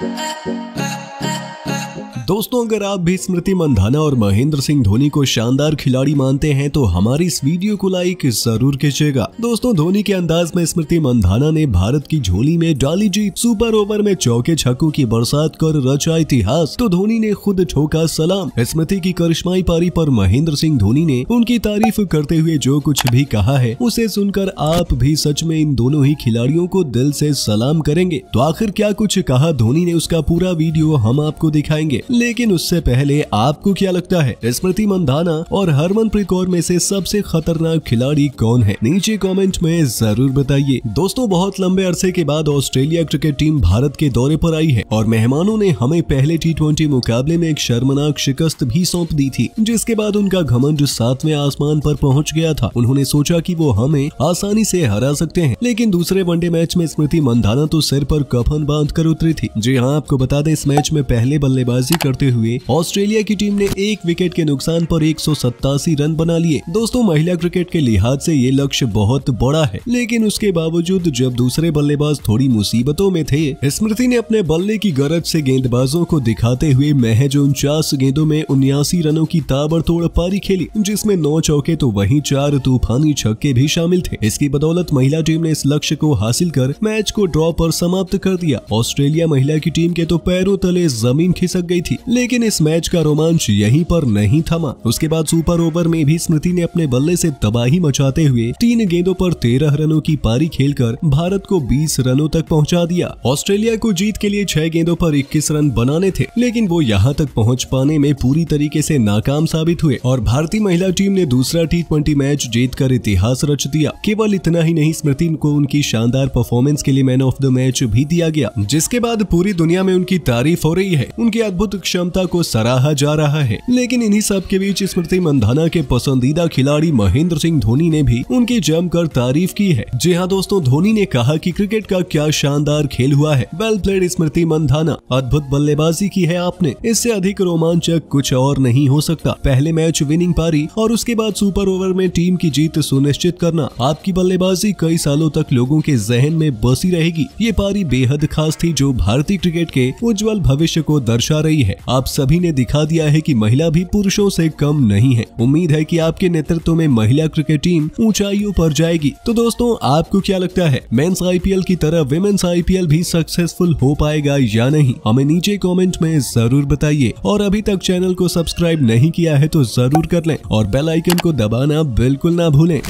I, uh, I दोस्तों अगर आप भी स्मृति मंधाना और महेंद्र सिंह धोनी को शानदार खिलाड़ी मानते हैं तो हमारी इस वीडियो को लाइक जरूर कीजिएगा दोस्तों धोनी के अंदाज में स्मृति मंधाना ने भारत की झोली में डाली जी सुपर ओवर में चौके छक्कों की बरसात कर रचा इतिहास तो धोनी ने खुद ठोका सलाम स्मृति की करिश्माई पारी पर महेंद्र सिंह धोनी ने उनकी तारीफ करते हुए जो कुछ भी कहा है उसे सुनकर आप भी सच में इन दोनों ही खिलाड़ियों को दिल से सलाम करेंगे तो आखिर क्या कुछ कहा धोनी ने उसका पूरा वीडियो हम आपको दिखाएंगे लेकिन उससे पहले आपको क्या लगता है स्मृति मंदाना और हरमनप्रीत कौर में से सबसे खतरनाक खिलाड़ी कौन है नीचे कमेंट में जरूर बताइए दोस्तों बहुत लंबे अरसे के बाद ऑस्ट्रेलिया क्रिकेट टीम भारत के दौरे पर आई है और मेहमानों ने हमें पहले टी मुकाबले में एक शर्मनाक शिकस्त भी सौंप दी थी जिसके बाद उनका घमंड सातवें आसमान पर पहुंच गया था उन्होंने सोचा की वो हमें आसानी से हरा सकते हैं लेकिन दूसरे वनडे मैच में स्मृति मंदाना तो सिर पर कफन बांध कर उतरी थी जी हाँ आपको बता दें इस मैच में पहले बल्लेबाजी करते हुए ऑस्ट्रेलिया की टीम ने एक विकेट के नुकसान पर एक रन बना लिए दोस्तों महिला क्रिकेट के लिहाज से ये लक्ष्य बहुत बड़ा है लेकिन उसके बावजूद जब दूसरे बल्लेबाज थोड़ी मुसीबतों में थे स्मृति ने अपने बल्ले की गरज से गेंदबाजों को दिखाते हुए महज उनचास गेंदों में उन्यासी रनों की ताबड़तोड़ पारी खेली जिसमें नौ चौके तो वहीं चार तूफानी छक्के भी शामिल थे इसकी बदौलत महिला टीम ने इस लक्ष्य को हासिल कर मैच को ड्रॉ पर समाप्त कर दिया ऑस्ट्रेलिया महिला की टीम के तो पैरों तले जमीन खिसक गई थी थी लेकिन इस मैच का रोमांच यहीं पर नहीं थमा उसके बाद सुपर ओवर में भी स्मृति ने अपने बल्ले से तबाही मचाते हुए तीन गेंदों पर तेरह रनों की पारी खेलकर भारत को बीस रनों तक पहुँचा दिया ऑस्ट्रेलिया को जीत के लिए छह गेंदों पर इक्कीस रन बनाने थे लेकिन वो यहाँ तक पहुँच पाने में पूरी तरीके से नाकाम साबित हुए और भारतीय महिला टीम ने दूसरा टी मैच जीत इतिहास रच दिया केवल इतना ही नहीं स्मृति को उनकी शानदार परफॉर्मेंस के लिए मैन ऑफ द मैच भी दिया गया जिसके बाद पूरी दुनिया में उनकी तारीफ हो रही है उनकी अद्भुत क्षमता को सराहा जा रहा है लेकिन इन्हीं सब के बीच स्मृति मंधाना के पसंदीदा खिलाड़ी महेंद्र सिंह धोनी ने भी उनकी जमकर तारीफ की है जी हाँ दोस्तों धोनी ने कहा की क्रिकेट का क्या शानदार खेल हुआ है वेल प्लेड स्मृति मंधाना अद्भुत बल्लेबाजी की है आपने इससे अधिक रोमांचक कुछ और नहीं हो सकता पहले मैच विनिंग पारी और उसके बाद सुपर ओवर में टीम की जीत सुनिश्चित करना आपकी बल्लेबाजी कई सालों तक लोगों के जहन में बसी रहेगी ये पारी बेहद खास थी जो भारतीय क्रिकेट के उज्जवल भविष्य को दर्शा रही है है आप सभी ने दिखा दिया है की महिला भी पुरुषों से कम नहीं है उम्मीद है की आपके नेतृत्व में महिला क्रिकेट टीम ऊंचाइयों पर जाएगी तो दोस्तों आपको क्या लगता है मेन्स आईपीएल की तरह वेमेन्स आईपीएल भी सक्सेसफुल हो पाएगा या नहीं हमें नीचे कॉमेंट में जरूर बताइए और अभी तक चैनल को सब्सक्राइब नहीं किया है तो जरूर कर लें और बेल आइकन को दबाना बिल्कुल ना भूलें